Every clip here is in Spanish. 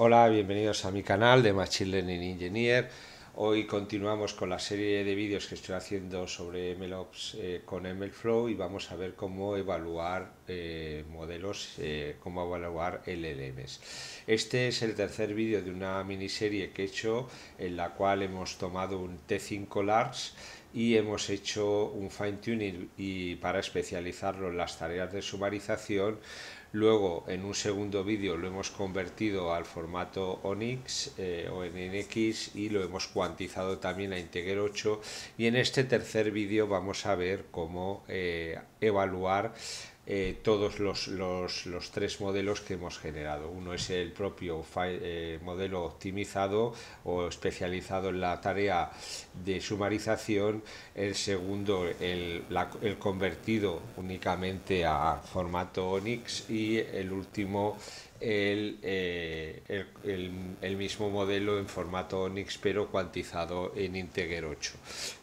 Hola, bienvenidos a mi canal de Machine Learning Engineer. Hoy continuamos con la serie de vídeos que estoy haciendo sobre MLOps eh, con MLflow y vamos a ver cómo evaluar eh, modelos, eh, cómo evaluar LLMs. Este es el tercer vídeo de una miniserie que he hecho en la cual hemos tomado un T5 Large y hemos hecho un fine tuning y para especializarlo en las tareas de sumarización Luego, en un segundo vídeo lo hemos convertido al formato ONIX eh, o NX y lo hemos cuantizado también a Integer 8. Y en este tercer vídeo vamos a ver cómo eh, evaluar eh, todos los, tres modelos que hemos generado. Uno es el propio eh, modelo optimizado o especializado en la tarea de sumarización, el segundo el, el convertido únicamente a formato ONIX y el último eh, el, mismo modelo en formato ONIX pero cuantizado en Integer 8.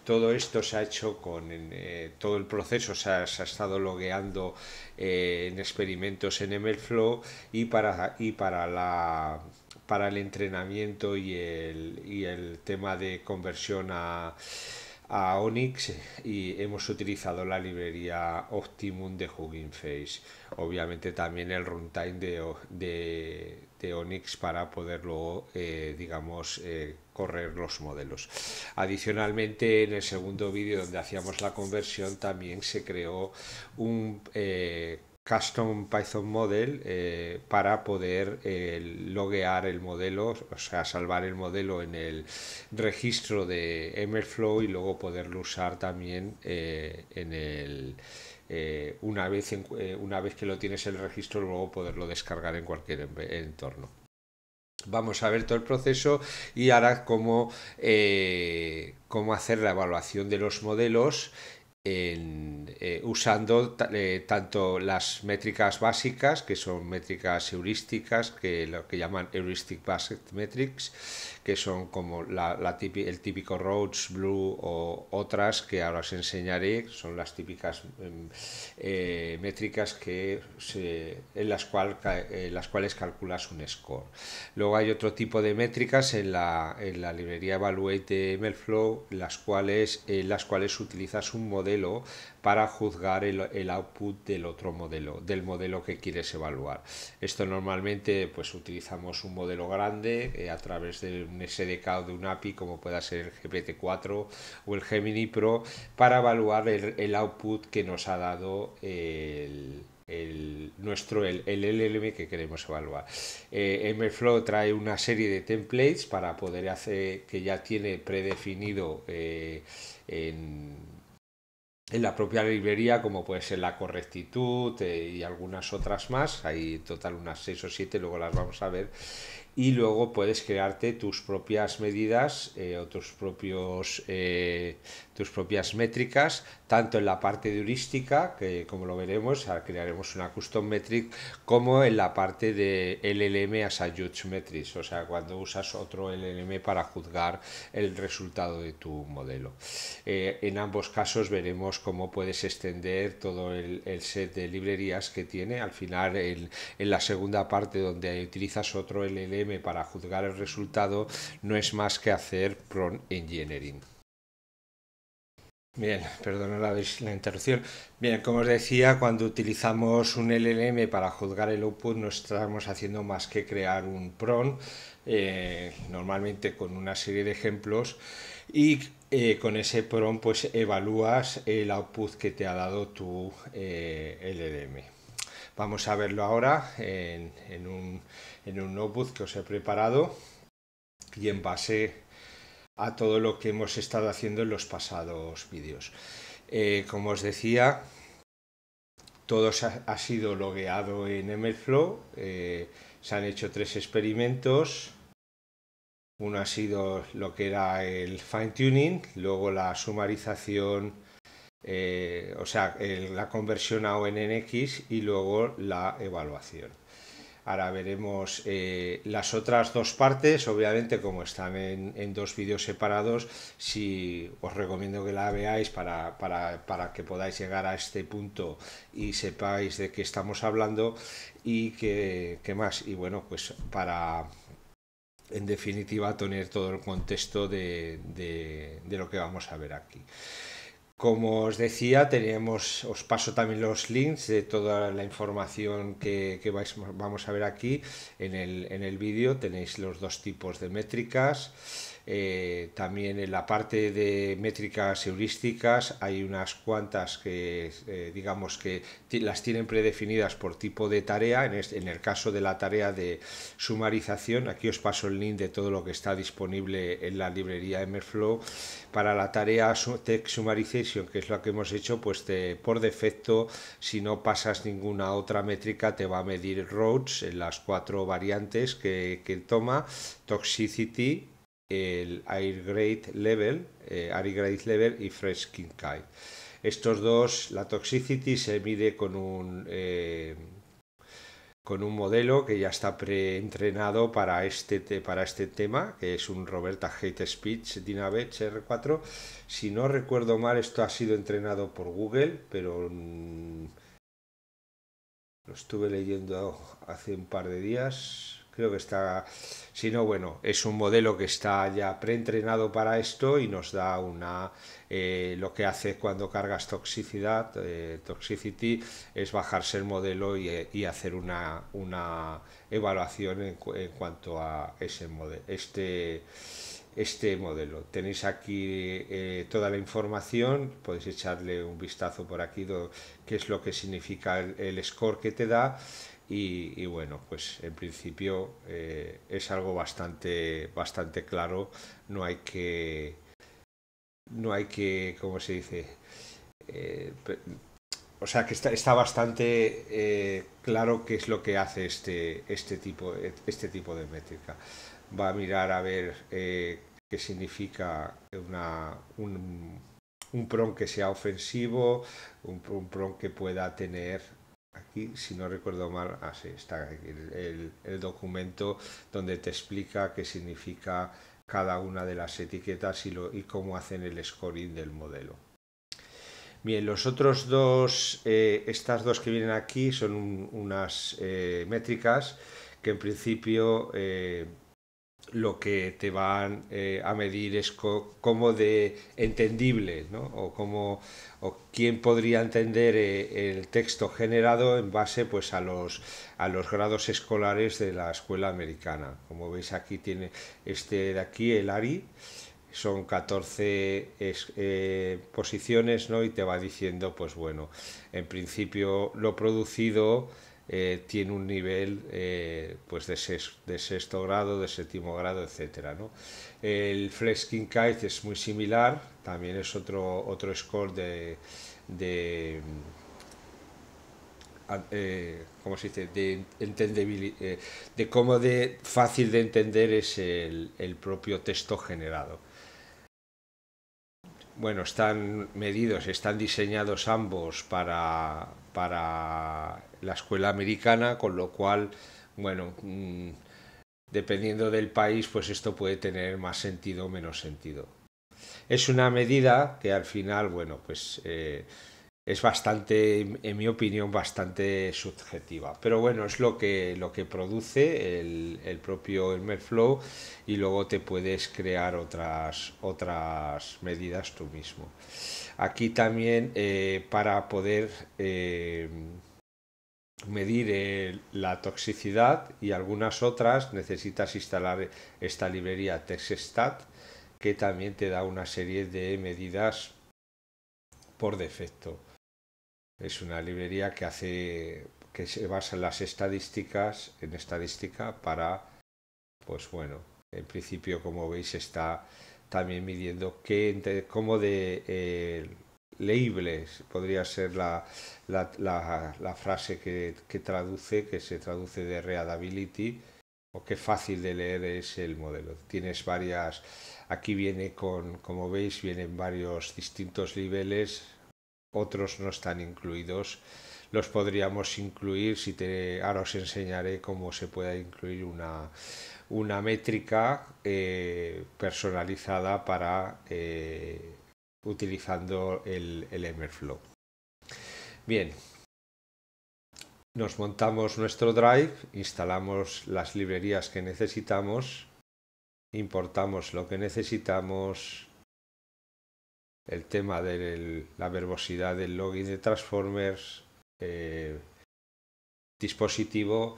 Todo esto se ha hecho con eh, todo el proceso, se ha, se estado logueando eh, en experimentos en MLflow y para, y para la para el entrenamiento y el tema de conversión a a Onyx y hemos utilizado la librería Optimum de Hugging Face. Obviamente también el runtime de, de, de Onyx para poder luego, eh, digamos, eh, correr los modelos. Adicionalmente, en el segundo vídeo donde hacíamos la conversión también se creó un... Eh, custom Python model eh, para poder eh, loguear el modelo, o sea, salvar el modelo en el registro de MLflow y luego poderlo usar también eh, en el una vez una vez que lo tienes el registro luego poderlo descargar en cualquier entorno. Vamos a ver todo el proceso y ahora cómo, cómo hacer la evaluación de los modelos eh, usando eh, tanto las métricas básicas, que son métricas heurísticas, que lo que llaman Heuristic Based Metrics, que son como la, el típico Roads Blue o otras que ahora os enseñaré, son las típicas em, eh, métricas que en, las cuales calculas un score. Luego hay otro tipo de métricas en la, en la librería Evaluate de MLflow, las cuales, en las cuales utilizas un modelo para juzgar el, output del otro modelo, del modelo que quieres evaluar. Esto normalmente pues utilizamos un modelo grande eh, a través de un SDK o de un API como pueda ser el GPT-4 o el Gemini Pro para evaluar el, output que nos ha dado el, nuestro el, LLM que queremos evaluar. Eh, MFlow trae una serie de templates para poder hacer que ya tiene predefinido eh, en en la propia librería, como puede ser la correctitud eh, y algunas otras más, hay en total unas seis o siete luego las vamos a ver, y luego puedes crearte tus propias medidas eh, o tus propios eh, tus propias métricas, tanto en la parte de heurística, que como lo veremos, ah, crearemos una custom metric, como en la parte de LLM as a metrics, o sea, cuando usas otro LLM para juzgar el resultado de tu modelo. Eh, en ambos casos veremos cómo puedes extender todo el, set de librerías que tiene. Al final, en, la segunda parte, donde utilizas otro LLM para juzgar el resultado, no es más que hacer prone engineering. Bien, perdona la, la, interrupción. Bien, como os decía, cuando utilizamos un LLM para juzgar el output no estamos haciendo más que crear un PRON, eh, normalmente con una serie de ejemplos, y eh, con ese PRON pues evalúas el output que te ha dado tu eh, LLM. Vamos a verlo ahora en, un, en un notebook que os he preparado y en base a todo lo que hemos estado haciendo en los pasados vídeos. Eh, como os decía, todo ha, sido logueado en MLflow. Eh, se han hecho tres experimentos. Uno ha sido lo que era el fine tuning, luego la sumarización, eh, o sea, la conversión a ONNX y luego la evaluación. Ahora veremos eh, las otras dos partes, obviamente como están en, dos vídeos separados, si os recomiendo que la veáis para, para, para, que podáis llegar a este punto y sepáis de qué estamos hablando y qué, qué más. Y bueno, pues para, en definitiva, tener todo el contexto de lo que vamos a ver aquí. Como os decía, tenemos, os paso también los links de toda la información que, vamos a ver aquí. En el, en el vídeo tenéis los dos tipos de métricas eh, también en la parte de métricas heurísticas hay unas cuantas que eh, digamos que las tienen predefinidas por tipo de tarea. En, el caso de la tarea de sumarización, aquí os paso el link de todo lo que está disponible en la librería Emerflow. Para la tarea Tech Summarization, que es lo que hemos hecho, pues por defecto, si no pasas ninguna otra métrica, te va a medir roads en las cuatro variantes que toma, toxicity, el Air Grade Level, eh, Level y Fresh King Kite. Estos dos, la toxicity se mide con un eh, con un modelo que ya está preentrenado para este, para este tema, que es un Roberta Hate Speech Dynavage R4. Si no recuerdo mal, esto ha sido entrenado por Google, pero mm, lo estuve leyendo hace un par de días. Creo que está, si no, bueno, es un modelo que está ya preentrenado para esto y nos da una, eh, lo que hace cuando cargas toxicidad, eh, toxicity, es bajarse el modelo y, eh, hacer una, una evaluación en, cuanto a ese modelo, este, este modelo. Tenéis aquí toda la información, podéis echarle un vistazo por aquí, qué es lo que significa el score que te da y, bueno, pues en principio eh, es algo bastante, bastante claro, no hay que, no hay que, ¿cómo se dice? Eh, o sea que está, está bastante eh, claro qué es lo que hace este, este, tipo, este tipo de métrica. Va a mirar a ver qué significa una, un, un que sea ofensivo, un, un que pueda tener aquí, si no recuerdo mal, así ah, está el, documento donde te explica qué significa cada una de las etiquetas y, lo, y cómo hacen el scoring del modelo. Bien, los otros dos, eh, estas dos que vienen aquí son unas eh, métricas que en principio eh, lo que te van eh, a medir es cómo de entendible, ¿no? O cómo o quién podría entender eh, el texto generado en base pues a los a los grados escolares de la escuela americana. Como veis aquí tiene este de aquí el ARI son 14 eh, posiciones, ¿no? Y te va diciendo pues bueno, en principio lo producido eh, tiene un nivel eh, pues de, sexto, grado, de séptimo grado, etcétera ¿no? El Flexking Kite es muy similar, también es otro, otro score de, de ah, eh, ¿cómo se dice? De, de cómo de fácil de entender es el propio texto generado bueno, están medidos, están diseñados ambos para, para la escuela americana, con lo cual, bueno, mm, dependiendo del país, pues esto puede tener más sentido o menos sentido. Es una medida que al final, bueno, pues eh, es bastante, en mi opinión, bastante subjetiva. Pero bueno, es lo que, lo que produce el, el propio flow y luego te puedes crear otras, otras medidas tú mismo. Aquí también eh, para poder eh, medir eh, la toxicidad y algunas otras necesitas instalar esta librería TextStat que también te da una serie de medidas por defecto. Es una librería que hace que se basa en las estadísticas, en estadística para pues bueno, en principio como veis está también midiendo qué, cómo de eh, leíbles podría ser la, frase que, que, traduce, que se traduce de readability, o qué fácil de leer es el modelo. Tienes varias, aquí viene con, como veis, vienen varios distintos niveles, otros no están incluidos. Los podríamos incluir, si te, ahora os enseñaré cómo se puede incluir una, una métrica eh, personalizada para eh, utilizando el, el Bien, nos montamos nuestro drive, instalamos las librerías que necesitamos, importamos lo que necesitamos, el tema de la verbosidad del login de Transformers, eh, dispositivo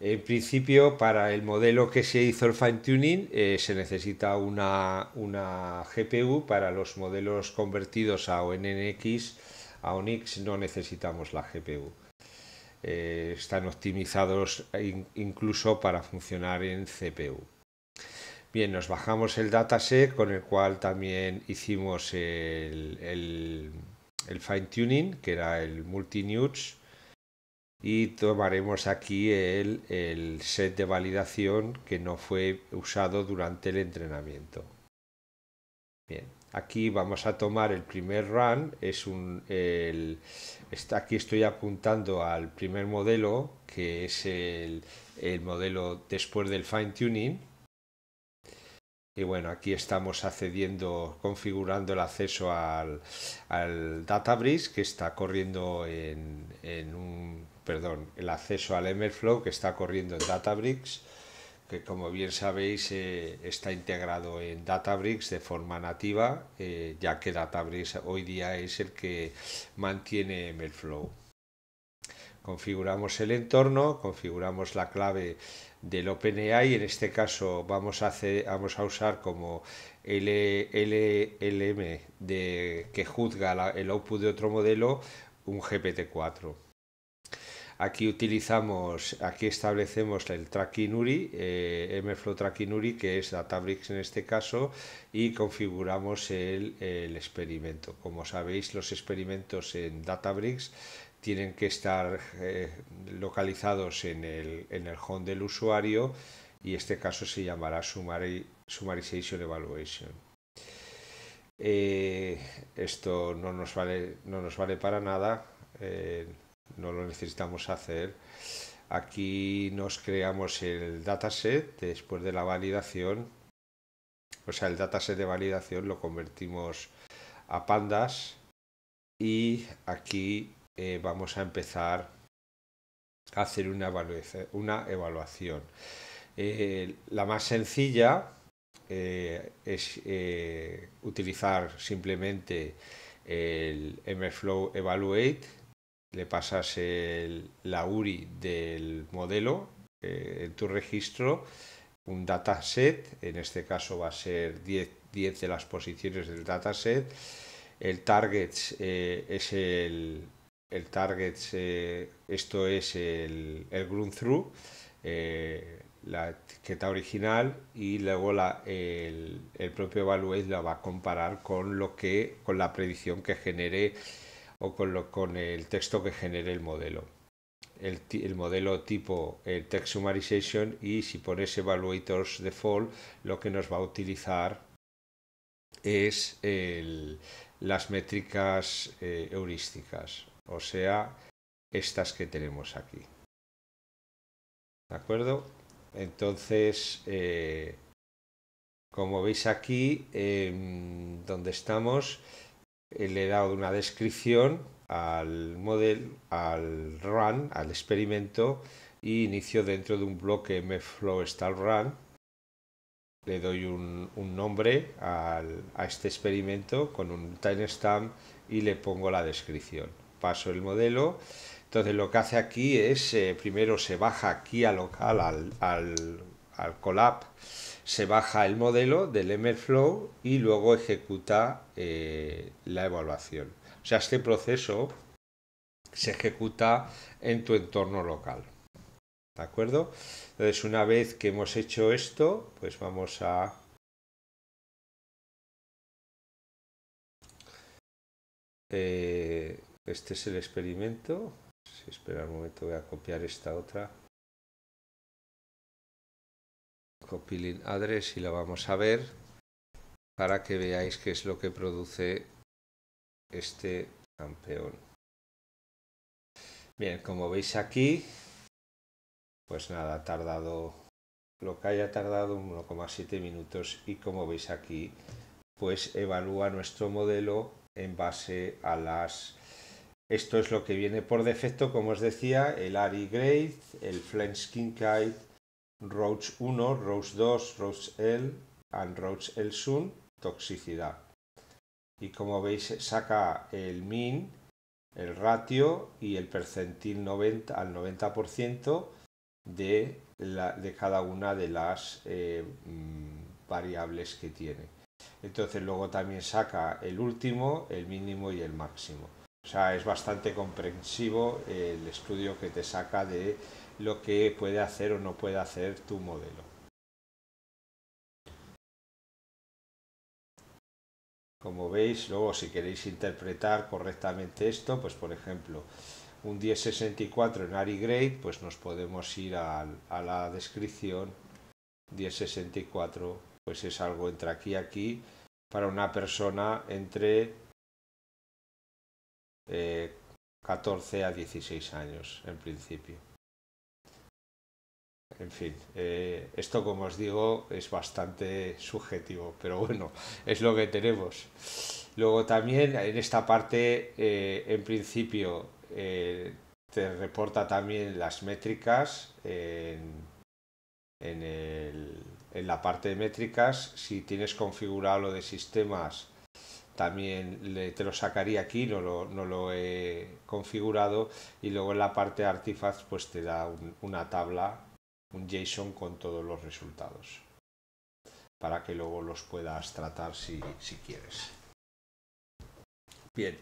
en principio, para el modelo que se hizo el fine tuning, eh, se necesita una, una, GPU. Para los modelos convertidos a ONNX, a ONIX, no necesitamos la GPU. Eh, están optimizados incluso para funcionar en CPU. Bien, nos bajamos el dataset con el cual también hicimos el, fine tuning, que era el multi-nudes y tomaremos aquí el, set de validación que no fue usado durante el entrenamiento. Bien, aquí vamos a tomar el primer run, es un, el, está, aquí estoy apuntando al primer modelo, que es el, modelo después del fine tuning. Y bueno, aquí estamos accediendo, configurando el acceso al, al Databricks que está corriendo en, en un perdón, el acceso al Emerflow que está corriendo en Databricks, que como bien sabéis eh, está integrado en Databricks de forma nativa, eh, ya que Databricks hoy día es el que mantiene MLflow. Configuramos el entorno, configuramos la clave del OpenAI, en este caso vamos a, usar como LLM de, que juzga el output de otro modelo un GPT-4. Aquí utilizamos, aquí establecemos el tracking URI, eh, MFlow tracking URI, que es Databricks en este caso, y configuramos el, experimento. Como sabéis, los experimentos en Databricks tienen que estar eh, localizados en el, en home del usuario y este caso se llamará Summarization Evaluation. Eh, esto no nos, vale, no nos vale para nada no lo necesitamos hacer. Aquí nos creamos el dataset después de la validación. O sea, el dataset de validación lo convertimos a pandas y aquí eh, vamos a empezar a hacer una, evaluación. Eh, la más sencilla eh, es utilizar simplemente el MFlow Evaluate le pasas el, la URI del modelo eh, en tu registro, un dataset, en este caso va a ser 10, de las posiciones del dataset, el target eh, es el, el target, eh, esto es el, run through, la etiqueta original y luego la, el, el, propio evaluate la va a comparar con lo que con la predicción que genere con, el texto que genere el modelo. El, modelo tipo eh, text summarization y si pones evaluators default lo que nos va a utilizar es las métricas eh, heurísticas o sea estas que tenemos aquí de acuerdo entonces eh, como veis aquí em, donde estamos eh, le he dado una descripción al model, al run, al experimento y inicio dentro de un bloque mflow-style-run Le doy un, nombre a este experimento con un timestamp y le pongo la descripción. Paso el modelo. Entonces lo que hace aquí es, eh, primero se baja aquí al local al, al, se baja el modelo del MLflow y luego ejecuta eh, la evaluación. O sea, este proceso se ejecuta en tu entorno local. ¿De acuerdo? Entonces, una vez que hemos hecho esto, pues vamos a... Eh, este es el experimento. Si espera un momento, voy a copiar esta otra copylink address y la vamos a ver para que veáis qué es lo que produce este campeón. Bien, como veis aquí, pues nada, ha tardado lo que haya tardado 1,7 minutos y como veis aquí, pues evalúa nuestro modelo en base a las... Esto es lo que viene por defecto, como os decía, el ARI Grade, el skin Kite, Roach 1, Roach 2, Roach L and Roach L Sun, toxicidad. Y como veis saca el min, el ratio y el percentil 90, al 90% de, la, de cada una de las eh, mm, variables que tiene. Entonces luego también saca el último, el mínimo y el máximo. O sea, es bastante comprensivo el estudio que te saca de lo que puede hacer o no puede hacer tu modelo. Como veis, luego si queréis interpretar correctamente esto, pues por ejemplo, un 1064 en AriGrade, pues nos podemos ir a, la descripción 1064, pues es algo entre aquí y aquí, para una persona entre 14 eh, a 16 años en principio. En fin, eh, esto como os digo es bastante subjetivo, pero bueno, es lo que tenemos. Luego también en esta parte, eh, en principio, eh, te reporta también las métricas en, la parte de métricas. Si tienes configurado lo de sistemas, también te lo sacaría aquí, no lo, he configurado. Y luego en la parte de artifacts, pues te da una tabla un JSON con todos los resultados para que luego los puedas tratar si, quieres. Bien,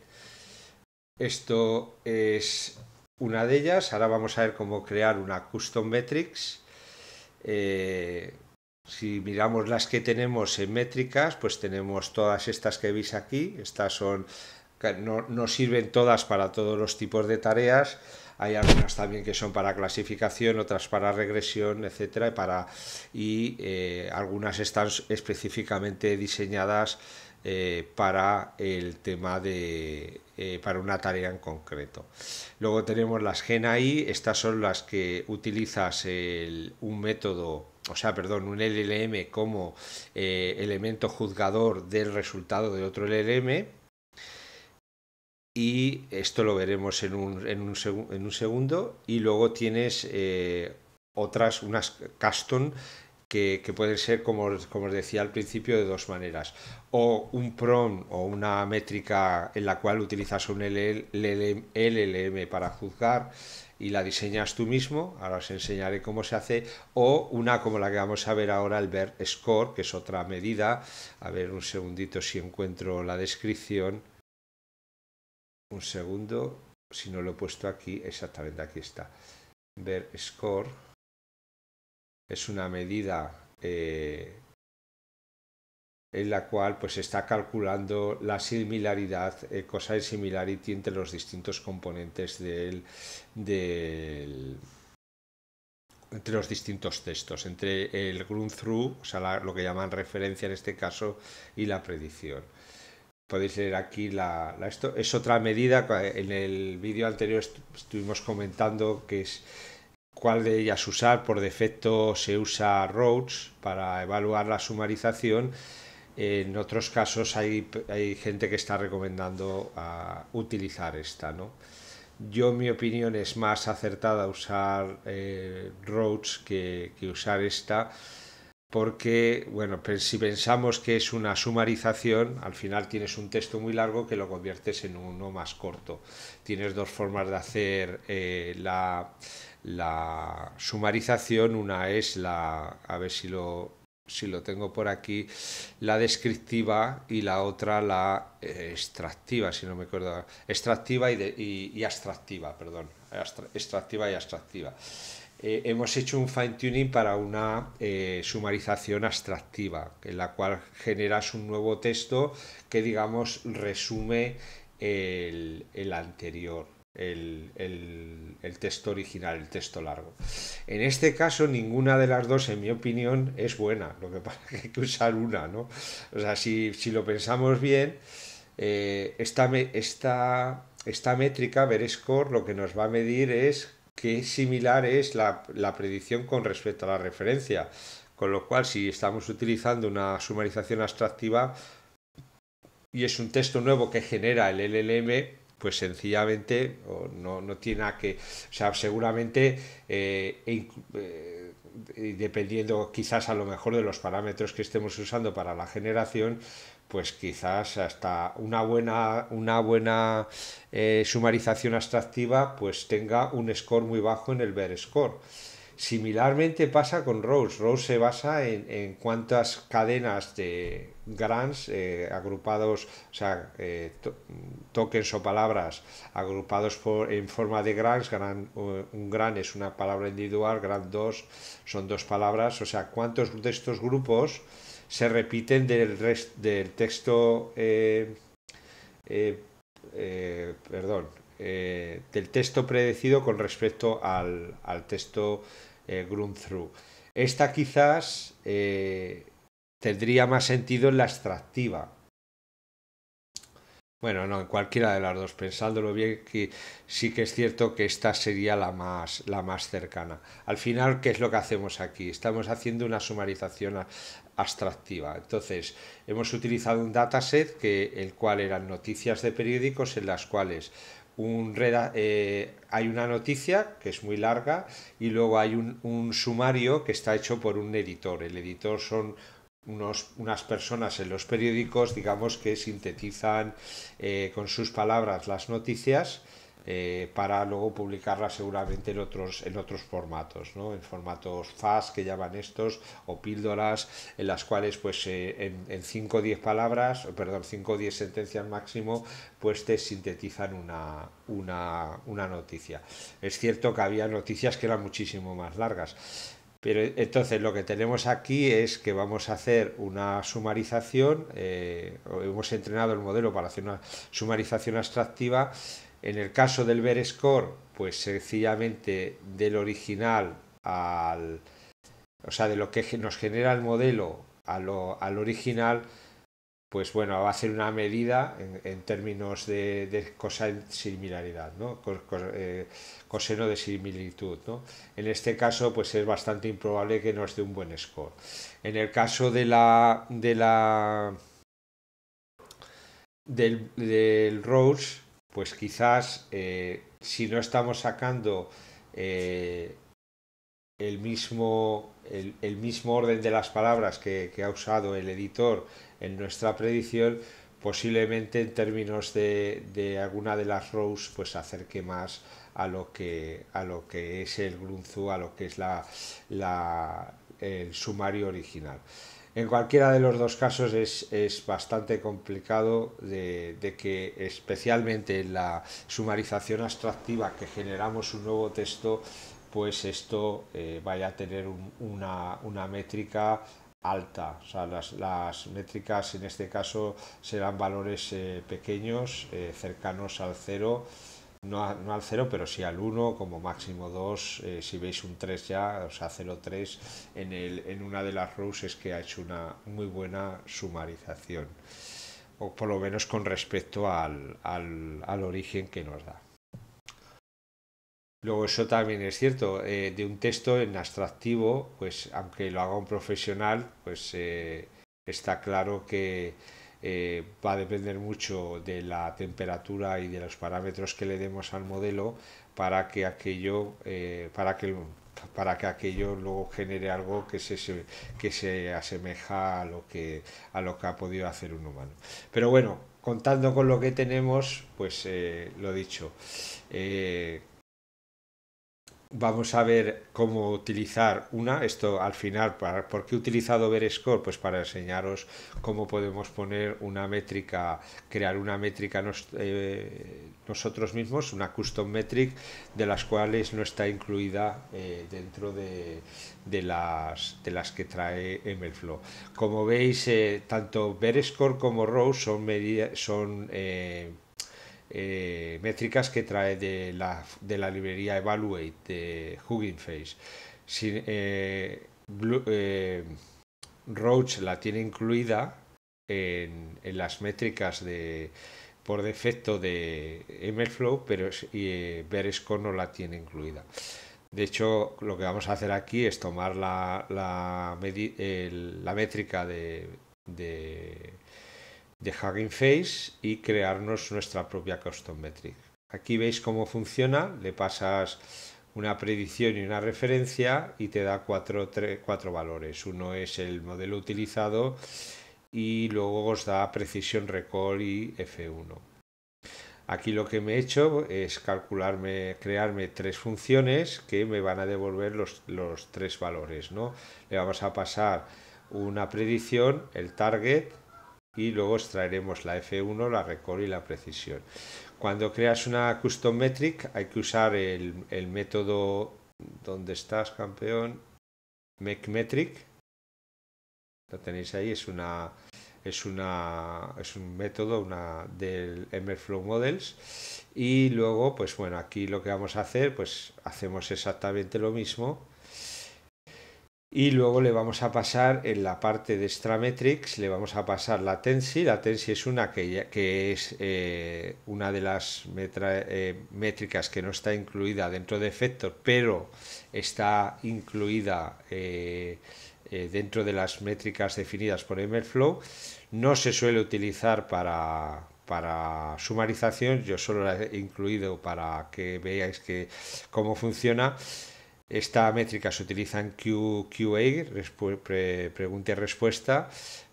esto es una de ellas. Ahora vamos a ver cómo crear una custom metrics. Eh, si miramos las que tenemos en métricas, pues tenemos todas estas que veis aquí. Estas son no, sirven todas para todos los tipos de tareas. Hay algunas también que son para clasificación, otras para regresión, etcétera, y, eh, algunas están específicamente diseñadas eh, para el tema de eh, para una tarea en concreto. Luego tenemos las GenAI, estas son las que utilizas un método, o sea, perdón, un LLM como elemento juzgador del resultado de otro LLM y esto lo veremos en un, en un, segundo. Y luego tienes eh, otras, unas custom que, pueden ser, como, como os decía al principio, de dos maneras. O un pron o una métrica en la cual utilizas un LLM para juzgar y la diseñas tú mismo, ahora os enseñaré cómo se hace, o una como la que vamos a ver ahora, el BERT Score, que es otra medida, a ver un segundito si encuentro la descripción, un segundo, si no lo he puesto aquí, exactamente aquí está. Ver score es una medida eh, en la cual pues está calculando la similaridad, eh, cosa de similarity entre los distintos componentes del, entre los distintos textos, entre el run through, o sea, lo que llaman referencia en este caso, y la predicción podéis leer aquí la, esto. Es otra medida, en el vídeo anterior estuvimos comentando que cuál de ellas usar. Por defecto se usa Roads para evaluar la sumarización. En otros casos hay, hay gente que está recomendando ah, utilizar esta, ¿no? Yo, mi opinión, es más acertada usar eh, Roads que, que usar esta porque, bueno, pues si pensamos que es una sumarización, al final tienes un texto muy largo que lo conviertes en uno más corto. Tienes dos formas de hacer eh, la, la, sumarización. Una es la, a ver si lo, si lo tengo por aquí, la descriptiva y la otra la eh, extractiva, si no me acuerdo. Extractiva y, de, y, y abstractiva, perdón. Extractiva y abstractiva. Eh, hemos hecho un fine tuning para una eh, sumarización abstractiva, en la cual generas un nuevo texto que, digamos, resume el, anterior. El, texto original, el texto largo. En este caso, ninguna de las dos, en mi opinión, es buena. Lo que pasa es que hay que usar una, ¿no? O sea, si, lo pensamos bien, eh, esta, esta métrica, Verescore, lo que nos va a medir es qué similar es la, predicción con respecto a la referencia. Con lo cual, si estamos utilizando una sumarización abstractiva y es un texto nuevo que genera el LLM, pues sencillamente no, no tiene que, o sea, seguramente, eh, e eh, dependiendo quizás a lo mejor de los parámetros que estemos usando para la generación, pues quizás hasta una buena, una buena eh, sumarización abstractiva pues tenga un score muy bajo en el ver score. Similarmente pasa con Rose. Rose se basa en, cuántas cadenas de grants eh, agrupados, o sea, eh, tokens o palabras agrupados por, en forma de grants. un gran es una palabra individual, gran 2 son dos palabras. O sea, cuántos de estos grupos se repiten del, del texto, eh, eh, eh, perdón, del texto predecido con respecto al, al texto through Esta quizás tendría más sentido en la extractiva, bueno, no, en cualquiera de las dos, pensándolo bien, que sí que es cierto que esta sería la más, la más cercana. Al final, ¿qué es lo que hacemos aquí? Estamos haciendo una sumarización abstractiva. Entonces, hemos utilizado un dataset que el cual eran noticias de periódicos en las cuales eh, hay una noticia que es muy larga y luego hay un, sumario que está hecho por un editor. El editor son unas personas en los periódicos, digamos, que sintetizan eh, con sus palabras las noticias eh, para luego publicarla seguramente en otros, en otros formatos, ¿no? en formatos fast que llaman estos o píldoras en las cuales pues eh, en 5 o 10 palabras, perdón, 5 o 10 sentencias máximo, pues te sintetizan una, noticia. Es cierto que había noticias que eran muchísimo más largas. Pero entonces lo que tenemos aquí es que vamos a hacer una sumarización, eh, hemos entrenado el modelo para hacer una sumarización abstractiva en el caso del Berescore, pues sencillamente del original al... O sea, de lo que nos genera el modelo al original, pues bueno, va a ser una medida en, términos de, de similaridad, ¿no? Eh, coseno de similitud, ¿no? En este caso, pues es bastante improbable que nos dé un buen score. En el caso de la... De la del, del Rose, pues quizás eh, si no estamos sacando eh, el, mismo, orden de las palabras que, ha usado el editor en nuestra predicción, posiblemente en términos de, alguna de las rows pues acerque más a lo que, a lo que es el grunzu, a lo que es la, el sumario original. En cualquiera de los dos casos es, bastante complicado de, que especialmente en la sumarización abstractiva que generamos un nuevo texto, pues esto eh, vaya a tener una, métrica alta. O sea, las, métricas en este caso serán valores eh, pequeños, eh, cercanos al cero, no, al 0, pero sí al 1, como máximo 2. Eh, si veis un 3 ya, o sea, 0-3, en, el, en una de las rows es que ha hecho una muy buena sumarización, o por lo menos con respecto al, origen que nos da. Luego eso también es cierto, eh, de un texto en abstractivo, pues aunque lo haga un profesional, pues eh, está claro que eh, va a depender mucho de la temperatura y de los parámetros que le demos al modelo para que aquello eh, para que para que aquello luego genere algo que se, que se asemeja a lo que a lo que ha podido hacer un humano pero bueno contando con lo que tenemos pues eh, lo dicho vamos a ver cómo utilizar una, esto al final, para, ¿por qué he utilizado VerScore? Pues para enseñaros cómo podemos poner una métrica, crear una métrica eh, nosotros mismos, una custom metric, de las cuales no está incluida eh, dentro de, las, de las que trae MLflow. Como veis, eh, tanto VerScore como Row son, son eh, métricas que trae de la, de la, librería Evaluate de Hugging Face. Eh, eh, Roach la tiene incluida en, las métricas de por defecto de MLflow, pero y, no la tiene incluida. De hecho, lo que vamos a hacer aquí es tomar la, la, métrica de de Hugging Face y crearnos nuestra propia custom metric. Aquí veis cómo funciona, le pasas una predicción y una referencia y te da cuatro, valores. Uno es el modelo utilizado y luego os da precisión recall y F1. Aquí lo que me he hecho es calcularme, crearme tres funciones que me van a devolver los, los tres valores. ¿no? Le vamos a pasar una predicción, el target, y luego extraeremos la F1, la record y la precisión. Cuando creas una custom metric hay que usar el, método donde estás campeón, MECMETRIC Lo tenéis ahí, es una es una es un método una del MFlow Models y luego pues bueno, aquí lo que vamos a hacer pues hacemos exactamente lo mismo y luego le vamos a pasar en la parte de extra metrics, le vamos a pasar la Tensi. La Tensi es una que, que es eh, una de las eh, métricas que no está incluida dentro de Effector, pero está incluida eh, dentro de las métricas definidas por MLflow. No se suele utilizar para, sumarización, yo solo la he incluido para que veáis que, cómo funciona esta métrica se utiliza en Q, QA, pregunta y respuesta.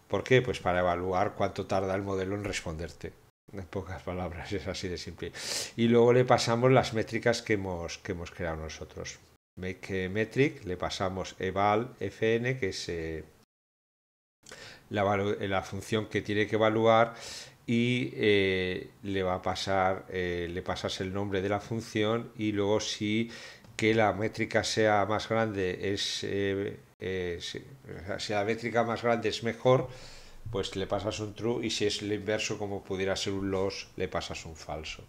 ¿Por qué? Pues para evaluar cuánto tarda el modelo en responderte. En pocas palabras, es así de simple. Y luego le pasamos las métricas que hemos, que hemos creado nosotros. Make metric, le pasamos eval fn, que es eh, la, función que tiene que evaluar, y eh, le va a pasar, eh, le pasas el nombre de la función, y luego si que la métrica sea más grande es, eh, eh, la métrica más grande es mejor, pues le pasas un true y si es el inverso como pudiera ser un loss, le pasas un falso.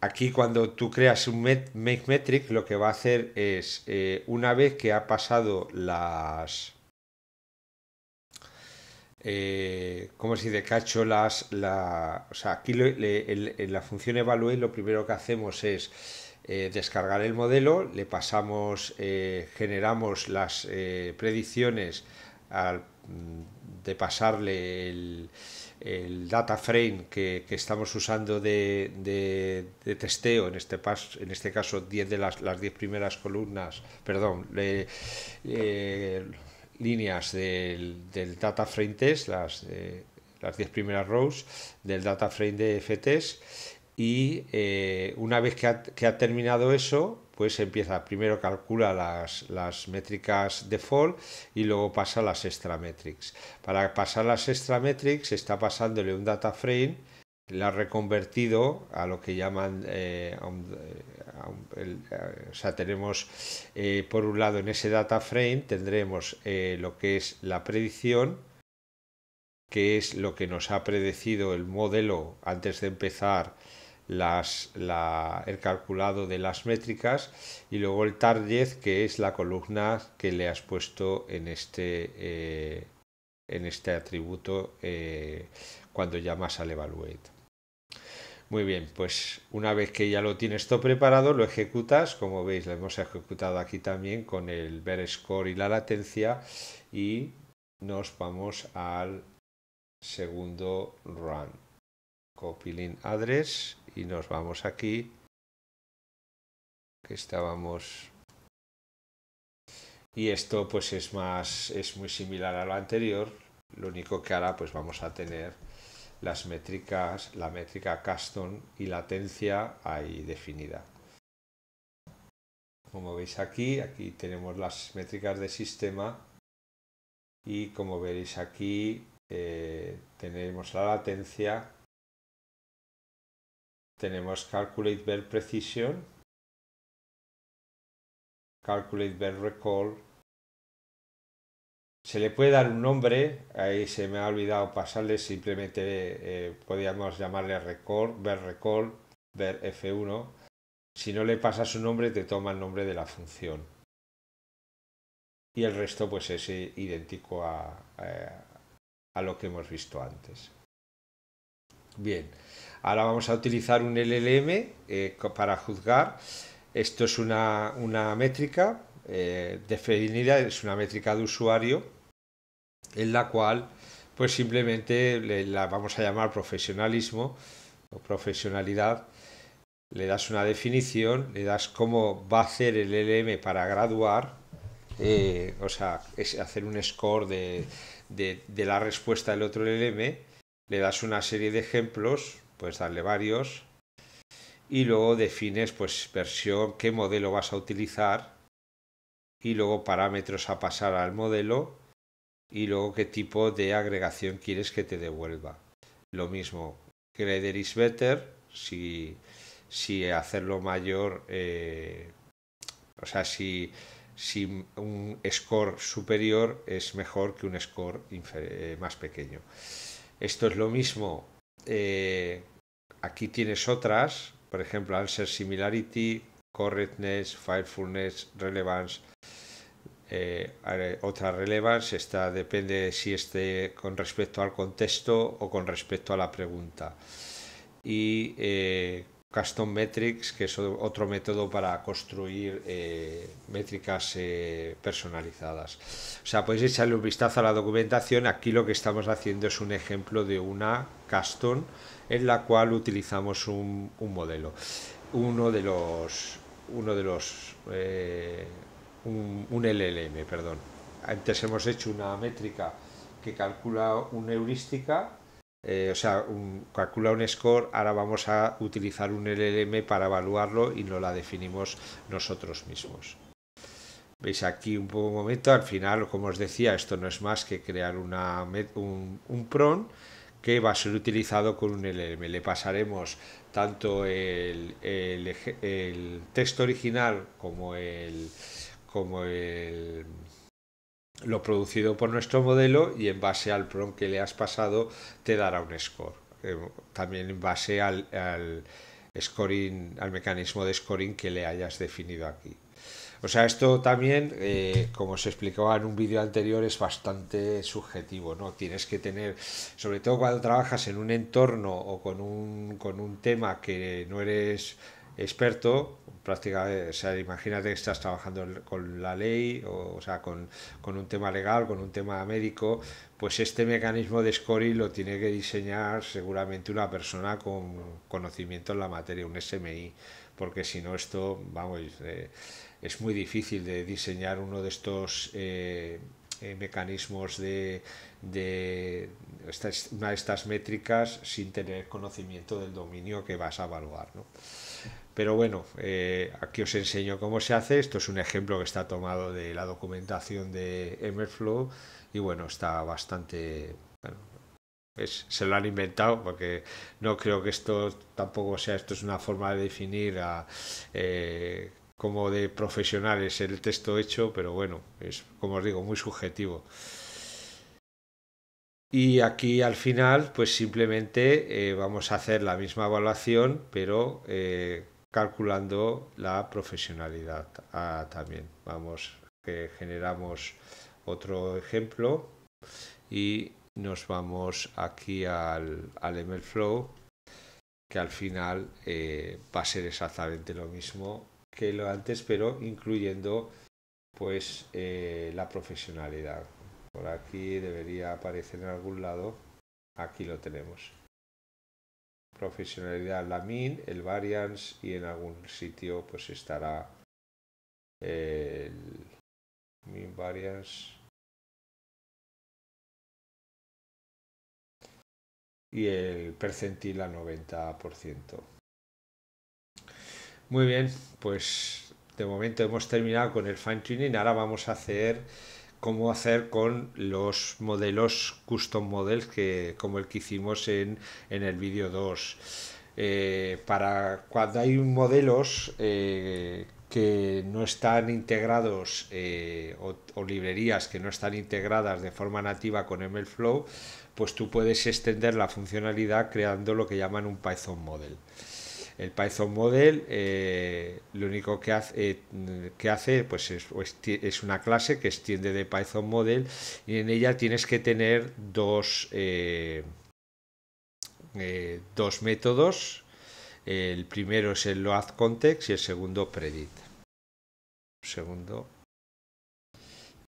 Aquí cuando tú creas un make metric lo que va a hacer es eh, una vez que ha pasado las eh, ¿cómo se dice? Cacho las la, o sea, aquí en la función evaluate lo primero que hacemos es eh, descargar el modelo, le pasamos, eh, generamos las eh, predicciones mm, de pasarle el, data frame que, estamos usando de, testeo, en este, paso en este caso 10 de las, las 10 primeras columnas, perdón, líneas del, del, data frame test, las las 10 primeras rows del data frame de fts y eh, una vez que ha, terminado eso, pues empieza, primero calcula las, las métricas default y luego pasa las extra metrics. Para pasar las extra metrics está pasándole un data frame, la ha reconvertido a lo que llaman, eh, eh, o sea, tenemos por un lado en ese data frame tendremos lo que es la predicción, que es lo que nos ha predecido el modelo antes de empezar el calculado de las métricas y luego el target que es la columna que le has puesto en este, eh, en este atributo eh, cuando llamas al evaluate. Muy bien, pues una vez que ya lo tienes todo preparado, lo ejecutas. Como veis, lo hemos ejecutado aquí también con el ver score y la latencia. Y nos vamos al segundo run. Copy address y nos vamos aquí que estábamos y esto pues es más es muy similar a lo anterior lo único que ahora pues vamos a tener las métricas la métrica custom y latencia ahí definida como veis aquí aquí tenemos las métricas de sistema y como veréis aquí eh, tenemos la latencia tenemos Calculate Verb Se le puede dar un nombre, ahí se me ha olvidado pasarle, simplemente eh, podríamos llamarle Recall, ver Recall, F1. Si no le pasas un nombre, te toma el nombre de la función. Y el resto pues es eh, idéntico eh, a lo que hemos visto antes. Bien. Ahora vamos a utilizar un LLM eh, para juzgar. Esto es una, métrica de eh, definida, es una métrica de usuario en la cual pues simplemente la vamos a llamar profesionalismo o profesionalidad. Le das una definición, le das cómo va a hacer el LLM para graduar, eh, o sea, hacer un score de, la respuesta del otro LLM, le das una serie de ejemplos, puedes darle varios y luego defines pues versión, qué modelo vas a utilizar y luego parámetros a pasar al modelo y luego qué tipo de agregación quieres que te devuelva. Lo mismo, creder is better, si, hacerlo mayor, eh, o sea, si, un score superior es mejor que un score eh, más pequeño. Esto es lo mismo eh, aquí tienes otras, por ejemplo, Answer Similarity, Correctness, Firefulness, Relevance. Eh, otra relevance, esta depende si esté con respecto al contexto o con respecto a la pregunta. Y eh, Custom Metrics, que es otro método para construir eh, métricas eh, personalizadas. O sea, podéis echarle un vistazo a la documentación. Aquí lo que estamos haciendo es un ejemplo de una custom en la cual utilizamos un, modelo. Uno de los... Uno de los eh, un, un LLM, perdón. Antes hemos hecho una métrica que calcula una heurística eh, o sea, calcula un score, ahora vamos a utilizar un LLM para evaluarlo y no la definimos nosotros mismos. Veis aquí un poco momento, al final, como os decía, esto no es más que crear una, un, un PRON que va a ser utilizado con un LLM. Le pasaremos tanto el, el texto original como el, como el lo producido por nuestro modelo y en base al PROM que le has pasado te dará un score. Eh, también en base al, al, scoring, al mecanismo de scoring que le hayas definido aquí. O sea, esto también, eh, como se explicaba en un vídeo anterior, es bastante subjetivo, ¿no? Tienes que tener, sobre todo cuando trabajas en un entorno o con un, con un tema que no eres experto, prácticamente, eh, o imagínate que estás trabajando con la ley, o, sea, con, un tema legal, con un tema médico, pues este mecanismo de scoring lo tiene que diseñar seguramente una persona con conocimiento en la materia, un SMI, porque si no esto, vamos, eh, es muy difícil de diseñar uno de estos... Eh, mecanismos de, estas, una de estas métricas sin tener conocimiento del dominio que vas a evaluar. ¿no? Pero bueno, eh, aquí os enseño cómo se hace. Esto es un ejemplo que está tomado de la documentación de Emerflow y bueno, está bastante... se lo han inventado porque no creo que esto tampoco sea, esto es una forma de definir a, eh, como de profesionales el texto hecho, pero bueno, es como os digo, muy subjetivo. Y aquí al final, pues simplemente eh, vamos a hacer la misma evaluación, pero eh, calculando la profesionalidad ah, también. Vamos, que generamos otro ejemplo y nos vamos aquí al, al Flow, que al final eh, va a ser exactamente lo mismo que lo antes, pero incluyendo pues eh, la profesionalidad. Por aquí debería aparecer en algún lado. Aquí lo tenemos profesionalidad la min, el variance y en algún sitio pues estará el min variance y el percentil a 90%. Muy bien, pues de momento hemos terminado con el fine tuning, ahora vamos a hacer cómo hacer con los modelos custom models que como el que hicimos en, el vídeo 2 eh, para cuando hay modelos eh, que no están integrados eh, o, o, librerías que no están integradas de forma nativa con MLflow pues tú puedes extender la funcionalidad creando lo que llaman un Python model el Python Model eh, lo único que hace, eh, que hace pues es, una clase que extiende de Python Model y en ella tienes que tener dos, eh, dos métodos. El primero es el load context y el segundo predict. segundo.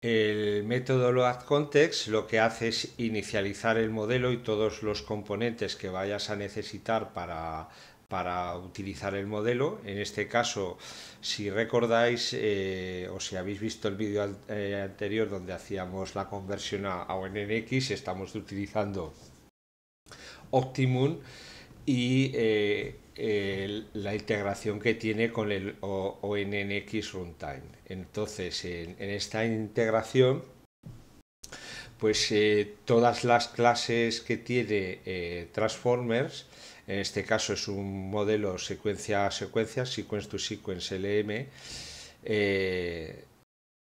El método load context lo que hace es inicializar el modelo y todos los componentes que vayas a necesitar para para utilizar el modelo. En este caso, si recordáis eh, o si habéis visto el vídeo eh, anterior donde hacíamos la conversión a, ONNX, estamos utilizando Optimum y eh, la integración que tiene con el ONNX Runtime. Entonces, en, esta integración, pues todas las clases que tiene Transformers en este caso es un modelo secuencia a secuencia, sequence to sequence LM. Eh,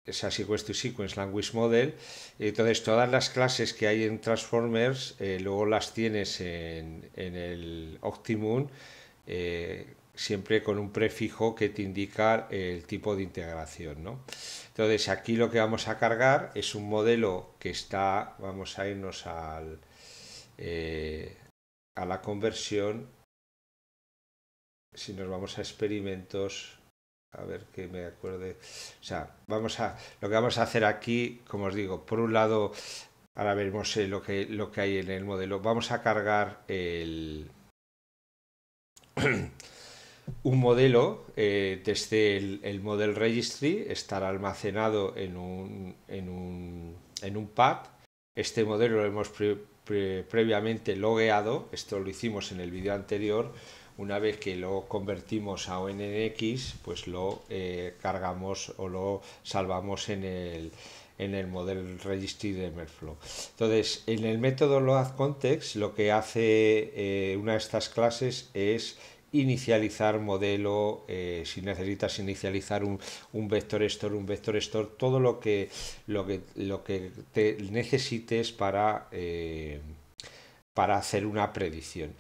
es a Sequence to Sequence Language Model. Entonces, todas las clases que hay en Transformers, eh, luego las tienes en, el Optimum, eh, siempre con un prefijo que te indica el tipo de integración. Entonces, aquí lo que vamos a cargar es un modelo que está, vamos a irnos al... Eh, a la conversión, si nos vamos a experimentos, a ver que me acuerde, o sea, vamos a, lo que vamos a hacer aquí, como os digo, por un lado, ahora veremos eh, lo que, lo que hay en el modelo, vamos a cargar el... un modelo eh, desde el, el, model registry estará almacenado en un, en un, en un pad. Este modelo lo hemos previamente logueado, esto lo hicimos en el vídeo anterior, una vez que lo convertimos a ONNX, pues lo eh, cargamos o lo salvamos en el, en el modelo registry de Merflow. Entonces, en el método load context lo que hace eh, una de estas clases es inicializar modelo, eh, si necesitas inicializar un, vector store, un vector store, todo lo que, lo que, lo que te necesites para, eh, para hacer una predicción.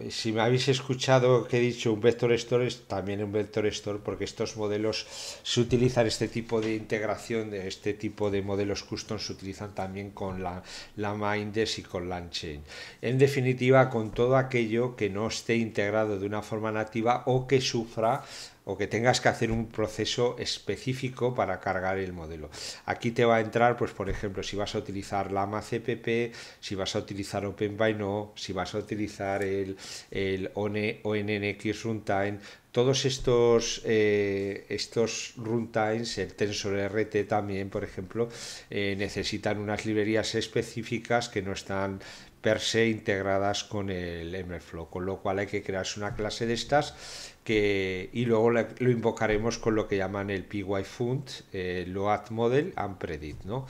Eh, si me habéis escuchado que he dicho un vector store, es también un vector store, porque estos modelos se utilizan, este tipo de integración, de este tipo de modelos custom se utilizan también con la, la y con LangChain. En definitiva, con todo aquello que no esté integrado de una forma nativa o que sufra o que tengas que hacer un proceso específico para cargar el modelo. Aquí te va a entrar, pues por ejemplo, si vas a utilizar Lama CPP, si vas a utilizar OpenByNo, si vas a utilizar el, el ONNX Runtime, todos estos, eh, estos runtimes, el TensorRT también, por ejemplo, eh, necesitan unas librerías específicas que no están per se integradas con el MFlow, con lo cual hay que crearse una clase de estas que, y luego lo invocaremos con lo que llaman el pyfund, lo eh, Load Model and Predict. ¿no?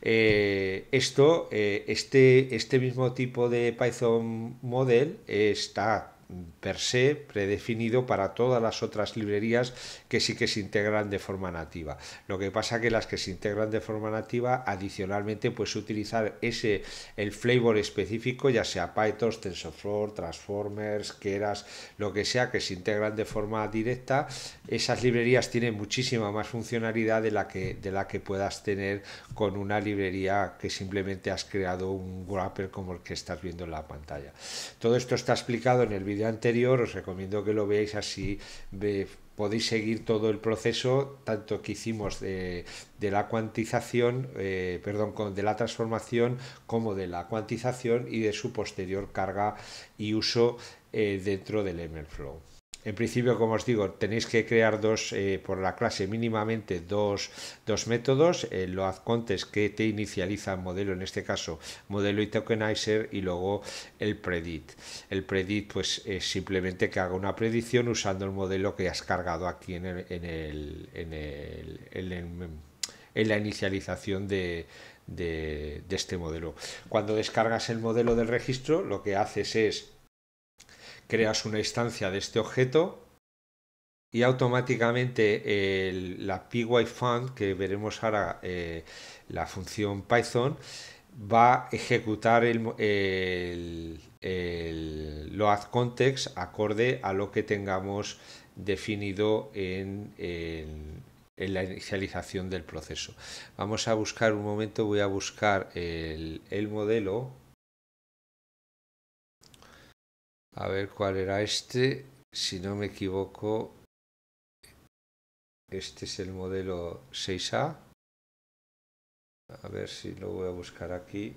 esto, este, este mismo tipo de Python Model está per se predefinido para todas las otras librerías que sí que se integran de forma nativa. Lo que pasa que las que se integran de forma nativa adicionalmente puedes utilizar ese el flavor específico ya sea Python, TensorFlow, Transformers, Keras, lo que sea que se integran de forma directa, esas librerías tienen muchísima más funcionalidad de la que de la que puedas tener con una librería que simplemente has creado un wrapper como el que estás viendo en la pantalla. Todo esto está explicado en el vídeo anterior, os recomiendo que lo veáis así. podéis seguir todo el proceso, tanto que hicimos de, la cuantización, eh, perdón, de la transformación, como de la cuantización y de su posterior carga y uso eh, dentro del MLflow. En principio, como os digo, tenéis que crear dos eh, por la clase mínimamente dos, dos métodos, eh, Lo load que te inicializa el modelo, en este caso modelo y tokenizer, y luego el predict. El predict pues es simplemente que haga una predicción usando el modelo que has cargado aquí en en la inicialización de, este modelo. Cuando descargas el modelo del registro, lo que haces es creas una instancia de este objeto y automáticamente la pyfun, que veremos ahora eh, la función Python, va a ejecutar el, load context acorde a lo que tengamos definido en, la inicialización del proceso. Vamos a buscar un momento, voy a buscar el, el modelo A ver cuál era este. Si no me equivoco, este es el modelo 6A. A ver si lo voy a buscar aquí.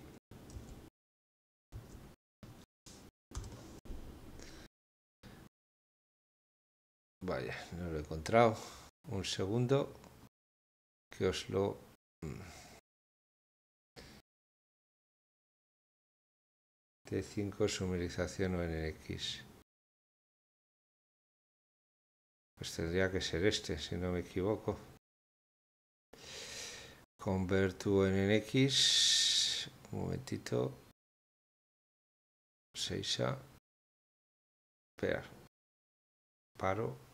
Vaya, no lo he encontrado. Un segundo que os lo... Mm, T5 este, sumerización o en X. Pues tendría que ser este, si no me equivoco. Convert en X. Un momentito. 6A. Espera. Paro.